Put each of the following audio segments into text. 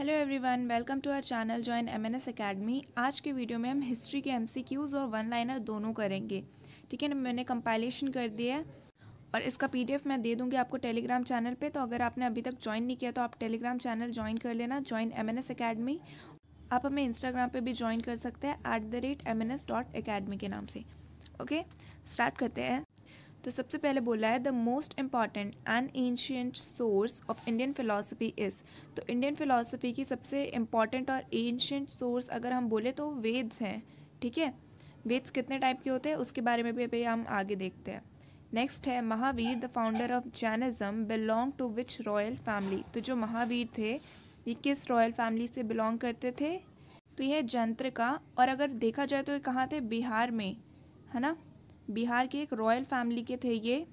Hello everyone welcome to our channel join MNS academy आज के video में हम हिस्ट्री के एमसीक्यूज़ और वन लाइनर दोनों करेंगे ठीक है ना मैंने कंपाइलेशन कर दिया है और इसका पीडीएफ मैं दे दूंगी आपको टेलीग्राम चैनल पे तो अगर आपने अभी तक ज्वाइन नहीं किया तो आप टेलीग्राम चैनल ज्वाइन कर लेना ज्वाइन एम एन आप हमें इंस्टाग्राम पर भी ज्वाइन कर सकते हैं एट के नाम से ओके स्टार्ट करते हैं तो सबसे पहले बोला है the most important and ancient source of Indian philosophy is तो इंडियन फ़िलासफ़ी की सबसे इम्पॉर्टेंट और एंशियंट सोर्स अगर हम बोले तो वेद्स हैं ठीक है वेद्स कितने टाइप के होते हैं उसके बारे में भी अभी हम आगे देखते हैं नेक्स्ट है Mahavir the founder of Jainism belong to which royal family तो जो महावीर थे ये किस रॉयल फैमिली से बिलोंग करते थे तो यह जंत्र का और अगर देखा जाए तो ये कहाँ थे बिहार में है ना बिहार के एक रॉयल फैमिली के थे ये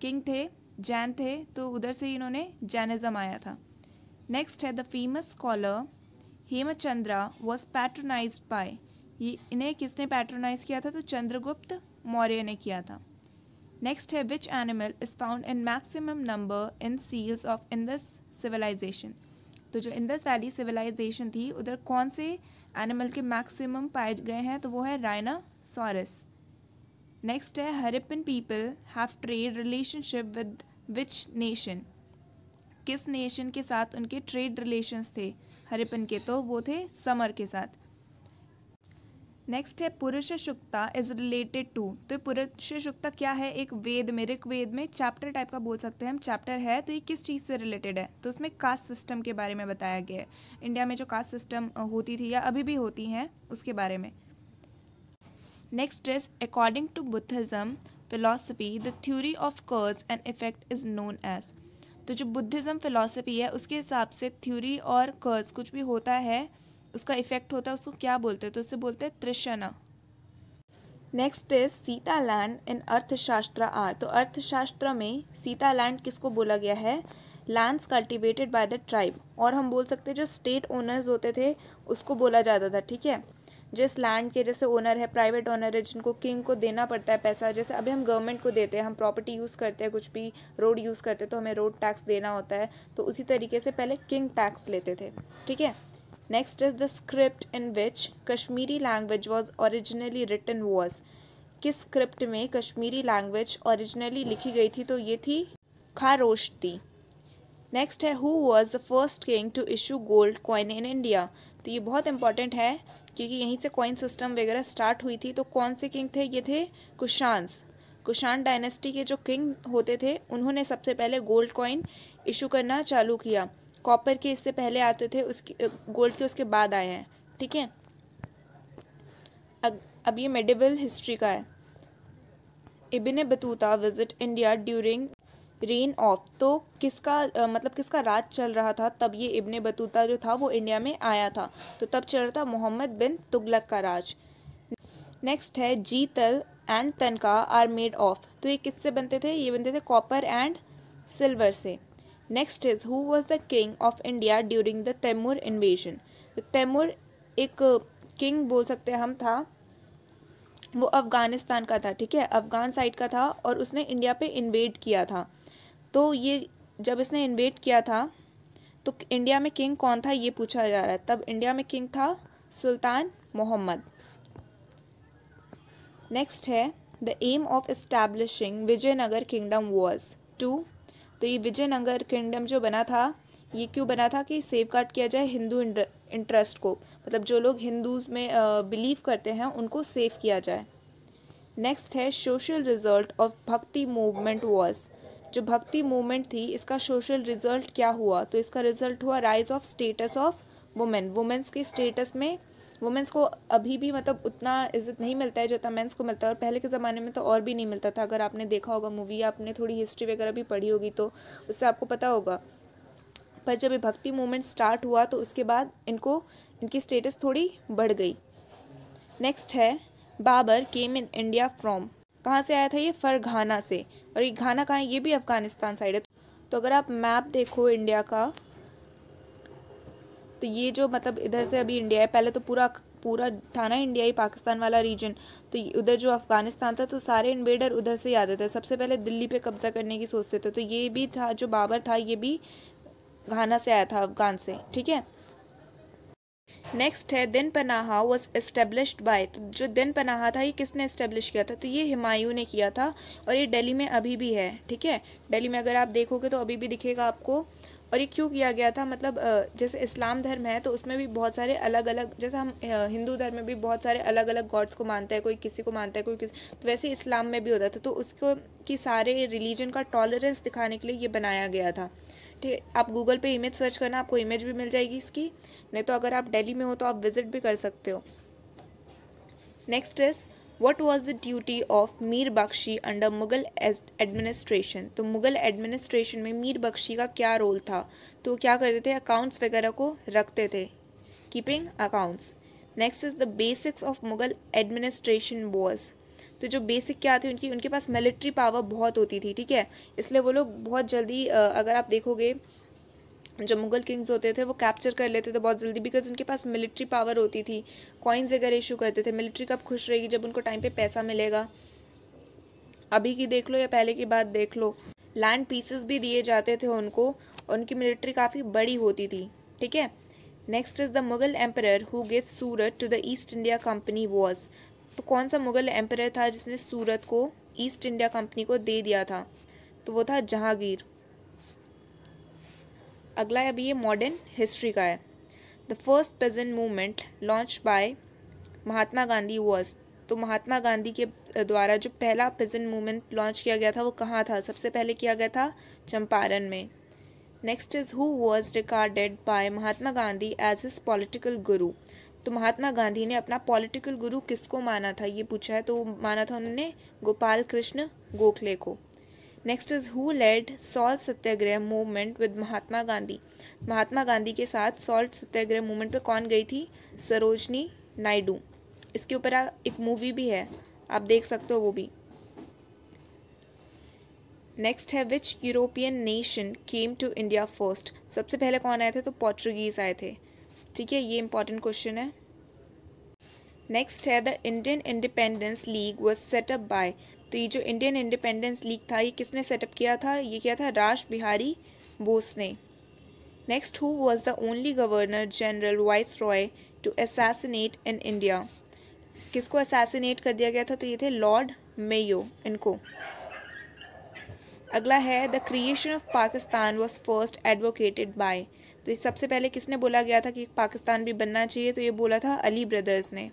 किंग थे जैन थे तो उधर से इन्होंने जैनिज़्म आया था नेक्स्ट है the famous scholar Hemchandra was patronize by ये इन्हें किसने पैट्रोनाइज किया था तो चंद्रगुप्त मौर्य ने किया था नेक्स्ट है which animal is found in maximum number in seals of Indus civilization तो जो इंदस वैली सिविलाइजेशन थी उधर कौन से एनिमल के मैक्सिमम पाए गए हैं तो वो है राइना सॉरस नेक्स्ट है Harappan people have trade relationship with which nation किस नेशन के साथ उनके ट्रेड रिलेशंस थे हरिपन के तो वो थे समर के साथ नेक्स्ट है पुरुष शुक्ता इज रिलेटेड टू तो पुरुष शुक्ता क्या है एक वेद में ऋग वेद में चैप्टर टाइप का बोल सकते हैं हम चैप्टर है तो ये किस चीज़ से रिलेटेड है तो उसमें कास्ट सिस्टम के बारे में बताया गया है इंडिया में जो कास्ट सिस्टम होती थी या अभी भी होती हैं उसके बारे में Next is according to Buddhism philosophy, the theory of cause and effect is known as. तो जो बुद्धिज़्म फ़िलासफ़ी है उसके हिसाब से थ्योरी और कर्ज कुछ भी होता है उसका इफ़ेक्ट होता है उसको क्या बोलते हैं तो उसे बोलते हैं त्रिशना next is Sita land in Arthashastra are तो अर्थशास्त्र में सीता लैंड किसको बोला गया है lands cultivated by the tribe और हम बोल सकते हैं जो स्टेट ओनर्स होते थे उसको बोला जाता था ठीक है जिस लैंड के जैसे ओनर है प्राइवेट ओनर है जिनको किंग को देना पड़ता है पैसा जैसे अभी हम गवर्नमेंट को देते हैं हम प्रॉपर्टी यूज़ करते हैं कुछ भी रोड यूज़ करते हैं तो हमें रोड टैक्स देना होता है तो उसी तरीके से पहले किंग टैक्स लेते थे ठीक है next is the script in which Kashmiri language was originally written was किस स्क्रिप्ट में कश्मीरी लैंग्वेज ओरिजिनली लिखी गई थी तो ये थी खारोश थी नेक्स्ट है who was the first king to issue gold coin in India तो ये बहुत इंपॉर्टेंट है क्योंकि यहीं से कॉइन सिस्टम वगैरह स्टार्ट हुई थी तो कौन से किंग थे ये थे कुशांस कुशान डायनेस्टी के जो किंग होते थे उन्होंने सबसे पहले गोल्ड कॉइन इशू करना चालू किया कॉपर के इससे पहले आते थे उसके गोल्ड के उसके बाद आए हैं ठीक है अब, ये मेडिबल हिस्ट्री का है Ibn Battuta visit India during reign of तो किसका आ, मतलब किसका राज चल रहा था तब ये इब्ने बतूता जो था वो इंडिया में आया था तो तब चल रहा था मोहम्मद बिन तुगलक का राज नेक्स्ट है जी तल एंड तनका आर मेड ऑफ तो ये किससे बनते थे ये बनते थे कॉपर एंड सिल्वर से next is who was the king of India during the Timur invasion तो तैमूर एक किंग बोल सकते हैं हम था वो अफ़गानिस्तान का था ठीक है अफ़गान साइड का था और उसने इंडिया पे इन्वेड किया था तो ये जब इसने इन्वेट किया था तो इंडिया में किंग कौन था ये पूछा जा रहा है तब इंडिया में किंग था सुल्तान मोहम्मद नेक्स्ट है the aim of establishing Vijayanagara kingdom was to तो ये विजयनगर किंगडम जो बना था ये क्यों बना था कि सेव गार्ड किया जाए हिंदू इंटरेस्ट को मतलब जो लोग हिंदूज में बिलीव करते हैं उनको सेव किया जाए नेक्स्ट है social result of bhakti movement was जो भक्ति मूवमेंट थी इसका सोशल रिजल्ट क्या हुआ तो इसका रिजल्ट हुआ rise of status of women womens के स्टेटस में वुमेंस को अभी भी मतलब उतना इज्जत नहीं मिलता है जितना मेंस को मिलता है और पहले के ज़माने में तो और भी नहीं मिलता था अगर आपने देखा होगा मूवी आपने थोड़ी हिस्ट्री वगैरह भी पढ़ी होगी तो उससे आपको पता होगा पर जब ये भक्ति मूवमेंट स्टार्ट हुआ तो उसके बाद इनको इनकी स्टेटस थोड़ी बढ़ गई नेक्स्ट है Babar came in India from कहाँ से आया था ये फरघाना से और ये घाना कहाँ है ये भी अफ़गानिस्तान साइड है तो अगर आप मैप देखो इंडिया का तो ये जो मतलब इधर से अभी इंडिया है पहले तो पूरा पूरा था ना इंडिया ही पाकिस्तान वाला रीजन तो उधर जो अफ़गानिस्तान था तो सारे इन्वेडर उधर से याद आते सबसे पहले दिल्ली पे कब्ज़ा करने की सोचते थे तो ये भी था जो बाबर था ये भी घाना से आया था अफ़गान से ठीक है नेक्स्ट है दिन पनाहा वॉज इस्टेब्लिश्ड बाय तो जो दिन पनाहा था ये किसने इस्टेब्लिश किया था तो ये हिमायू ने किया था और ये दिल्ली में अभी भी है ठीक है दिल्ली में अगर आप देखोगे तो अभी भी दिखेगा आपको और ये क्यों किया गया था मतलब जैसे इस्लाम धर्म है तो उसमें भी बहुत सारे अलग अलग जैसे हम हिंदू धर्म में भी बहुत सारे अलग अलग गॉड्स को मानता है कोई किसी को मानता है कोई किसी तो वैसे इस्लाम में भी होता था तो उसको कि सारे रिलीजन का टॉलरेंस दिखाने के लिए ये बनाया गया था ठीक आप गूगल पे इमेज सर्च करना आपको इमेज भी मिल जाएगी इसकी नहीं तो अगर आप दिल्ली में हो तो आप विजिट भी कर सकते हो next is what was the duty of Mir Bakhshi under Mughal administration तो मुगल एडमिनिस्ट्रेशन में मीर बख्शी का क्या रोल था तो क्या करते थे अकाउंट्स वगैरह को रखते थे keeping accounts next is the basics of Mughal administration was तो जो बेसिक क्या थे उनकी उनके पास मिलिट्री पावर बहुत होती थी ठीक है इसलिए वो लोग बहुत जल्दी अगर आप देखोगे जो मुगल किंग्स होते थे वो कैप्चर कर लेते थे बहुत जल्दी बिकॉज उनके पास मिलिट्री पावर होती थी कॉइन्स अगर इशू करते थे मिलिट्री कब खुश रहेगी जब उनको टाइम पे पैसा मिलेगा अभी की देख लो या पहले की बात देख लो लैंड पीसेस भी दिए जाते थे उनको उनकी मिलिट्री काफ़ी बड़ी होती थी ठीक है next is the Mughal emperor who give Surat to the East India Company was तो कौन सा मुग़ल एम्पर था जिसने सूरत को ईस्ट इंडिया कंपनी को दे दिया था तो वो था जहांगीर अगला अभी ये मॉडर्न हिस्ट्री का है the first present movement launch by Mahatma Gandhi was तो महात्मा गांधी के द्वारा जो पहला प्रेजेंट मूवमेंट लॉन्च किया गया था वो कहाँ था सबसे पहले किया गया था चंपारण में next is who was recorded by Mahatma Gandhi as his political guru तो महात्मा गांधी ने अपना पॉलिटिकल गुरु किसको माना था ये पूछा है तो माना था उन्होंने गोपाल कृष्ण गोखले को next is who led salt Satyagraha movement with Mahatma Gandhi Mahatma Gandhi के साथ सॉल्ट सत्याग्रह मूवमेंट पर कौन गई थी सरोजनी नायडू इसके ऊपर एक मूवी भी है आप देख सकते हो वो भी नेक्स्ट है which European nation came to India first सबसे पहले कौन आए थे तो पोर्चुगीज आए थे ठीक है ये इंपॉर्टेंट क्वेश्चन है नेक्स्ट है the Indian Independence League was set up by तो ये जो इंडियन इंडिपेंडेंस लीग था ये किसने सेटअप किया था ये किया था राज बिहारी बोस ने next who was the only governor general viceroy to assassinate in India किसको असासीनेट कर दिया गया था तो ये थे लॉर्ड मेयो इनको अगला है the creation of Pakistan was first advocated by तो ये सबसे पहले किसने बोला गया था कि पाकिस्तान भी बनना चाहिए तो ये बोला था अली ब्रदर्स ने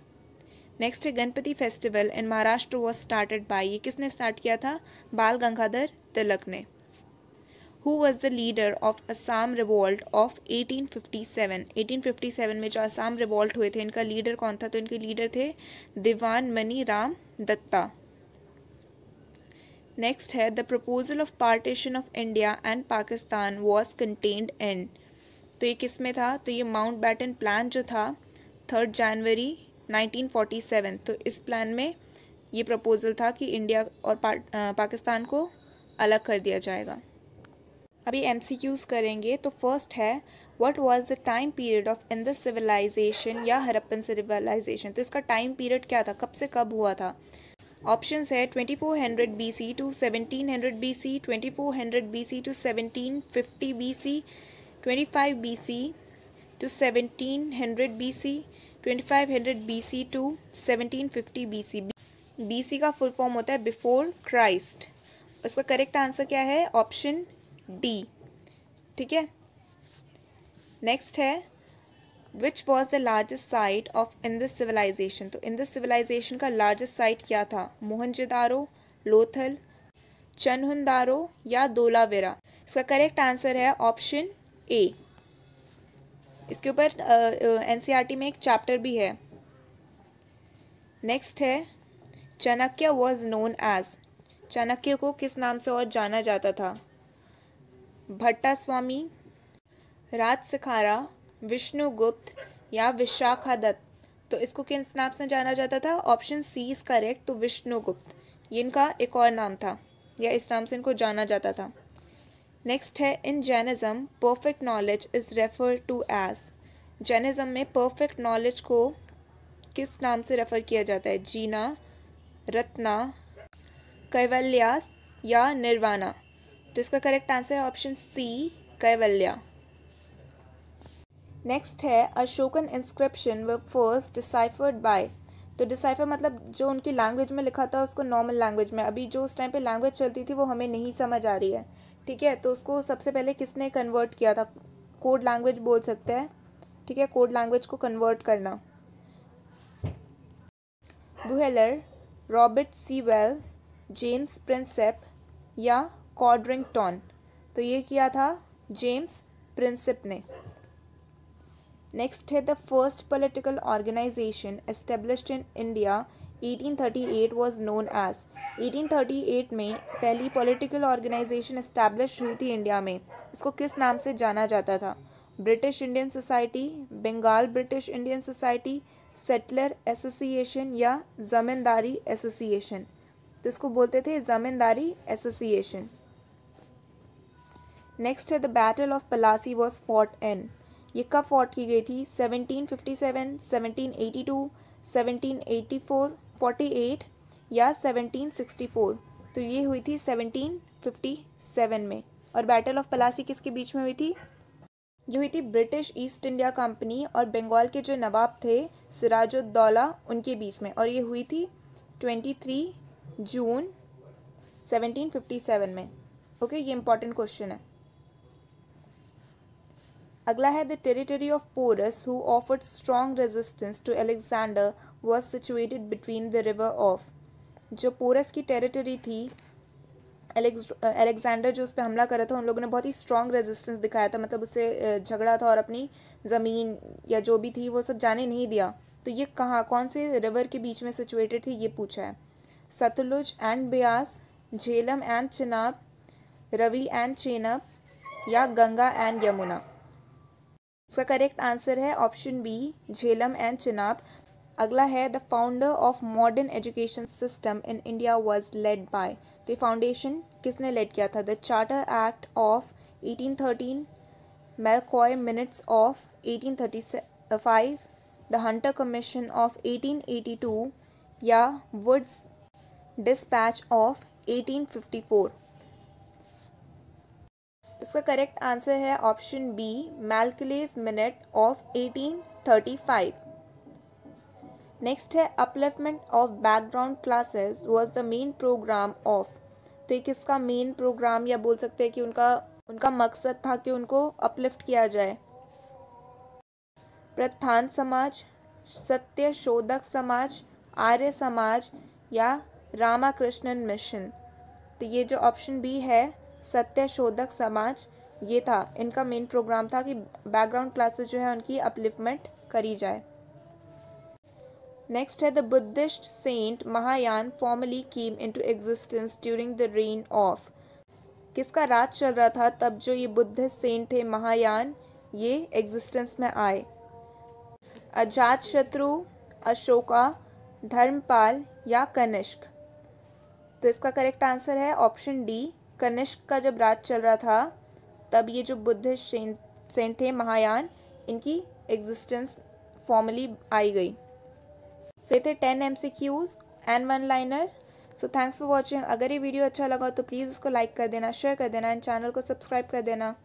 नेक्स्ट है Ganapati festival in Maharashtra was started by ये किसने स्टार्ट किया था बाल गंगाधर तिलक ने who was the leader of Assam revolt of 1857 1857 में जो असाम रिवॉल्ट हुए थे इनका लीडर कौन था तो इनके लीडर थे दीवान मनी राम दत्ता नेक्स्ट है the proposal of partition of India and Pakistan was contained in तो ये किस में था तो ये माउंट बैटन प्लान जो था थर्ड जनवरी 1947 तो इस प्लान में ये प्रपोजल था कि इंडिया और पा, पाकिस्तान को अलग कर दिया जाएगा अभी एम करेंगे तो फर्स्ट है what was the time period of in the civilization या हरप्पन सिविलाइजेशन तो इसका टाइम पीरियड क्या था कब से कब हुआ था ऑप्शन है twenty four hundred B C to seventeen hundred B C twenty four hundred B C to seventeen fifty B C twenty five B C to seventeen hundred B C twenty five hundred B C to seventeen fifty B C B C का full form होता है before Christ उसका correct answer क्या है option D ठीक है next है which was the largest site of in civilisation तो इंदिस सिविलाइजेशन का लार्जेस्ट साइट क्या था मोहनजेदारो लोथल चनहुंदारो या दोलावेरा इसका करेक्ट आंसर है ऑप्शन ए इसके ऊपर एनसीईआरटी e में एक चैप्टर भी है नेक्स्ट है Chanakya was known as Chanakya को किस नाम से और जाना जाता था भट्टा स्वामी राज सिखारा विष्णुगुप्त या विशाखादत्त तो इसको किन नाम से जाना जाता था ऑप्शन सी इज़ करेक्ट तो विष्णुगुप्त ये इनका एक और नाम था या इस नाम से इनको जाना जाता था नेक्स्ट है in Jainism perfect knowledge is refer to as Jainism में परफेक्ट नॉलेज को किस नाम से रेफ़र किया जाता है जीना रत्ना कैवल्यास या निर्वाणा तो इसका करेक्ट आंसर है ऑप्शन सी कैवल्या नेक्स्ट है Ashokan inscription were first deciphered by तो डिसाइफर मतलब जो उनकी लैंग्वेज में लिखा था उसको नॉर्मल लैंग्वेज में अभी जो उस टाइम पे लैंग्वेज चलती थी वो हमें नहीं समझ आ रही है ठीक है तो उसको सबसे पहले किसने कन्वर्ट किया था कोड लैंग्वेज बोल सकते हैं ठीक है कोड लैंग्वेज को कन्वर्ट करना Buhler Robert Sewell James Prinsep या कॉड्रिंगटॉन तो ये किया था जेम्स प्रिंसेप ने नेक्स्ट है the in India eighteen thirty eight was 1838 as eighteen thirty 1838 में पहली पॉलिटिकल ऑर्गेनाइजेशन इस्टेब्लिश हुई थी इंडिया में इसको किस नाम से जाना जाता था British Indian Society Bengal British Indian Society settler association या ज़मींदारी एसोसिएशन तो इसको बोलते थे ज़मींदारी एसोसिएशन नेक्स्ट है the battle of Plassey was fought in ये कब फॉर्ट की गई थी 1757, 1782, 1784, 48 या 1764 तो ये हुई थी 1757 में और बैटल ऑफ पलासी किसके बीच में हुई थी ये हुई थी ब्रिटिश ईस्ट इंडिया कंपनी और बंगाल के जो नवाब थे सिराजुद्दौला उनके बीच में और ये हुई थी 23 जून 1757 में ओके ये इंपॉर्टेंट क्वेश्चन है अगला है the territory of Porus who offered strong resistance to Alexander was situated between the river of जो पोरस की टेरिटरी थी अलेक्जेंडर जो उस पर हमला कर रहा था उन लोगों ने बहुत ही स्ट्रॉन्ग रेजिस्टेंस दिखाया था मतलब उससे झगड़ा था और अपनी ज़मीन या जो भी थी वो सब जाने नहीं दिया तो ये कहाँ कौन से रिवर के बीच में सिचुएटेड थी ये पूछा है Sutlej and Beas Jhelum and Chenab Ravi and Chenab या गंगा एंड यमुना इसका करेक्ट आंसर है option B Jhelum and Chenab अगला है the founder of modern education system in India was laid by the foundation किसने लेड किया था द चार्टर एक्ट ऑफ 1813 मेलकॉय minutes of 1835 the Hunter Commission of 1882 या वुड्स डिस्पैच ऑफ 1854 इसका correct answer है option B मैलकुलेज minute of 1835 next है upliftment of background classes was the main programme of तो ये किसका मेन प्रोग्राम या बोल सकते हैं कि उनका उनका मकसद था कि उनको अपलिफ्ट किया जाए प्रथान समाज सत्य शोधक समाज आर्य समाज या रामाकृष्णन मिशन तो ये जो ऑप्शन बी है सत्य शोधक समाज ये था इनका मेन प्रोग्राम था कि बैकग्राउंड क्लासेस जो है उनकी अपलिफ्टमेंट करी जाए नेक्स्ट है the Buddhist sect Mahayana formally came into existence during the reign of किसका राज चल रहा था तब जो ये बुद्धिस्ट सेंट थे महायान ये एग्जिस्टेंस में आए अजात शत्रु अशोका धर्मपाल या कनिष्क तो इसका करेक्ट आंसर है ऑप्शन डी कनिष्क का जब राज चल रहा था तब ये जो बुद्ध सेंट थे महायान इनकी एग्जिस्टेंस फॉर्मली आई गई सो ये थे ten M C Qs and one liner so thanks for watching अगर ये वीडियो अच्छा लगा तो प्लीज़ इसको लाइक कर देना शेयर कर देना एंड चैनल को सब्सक्राइब कर देना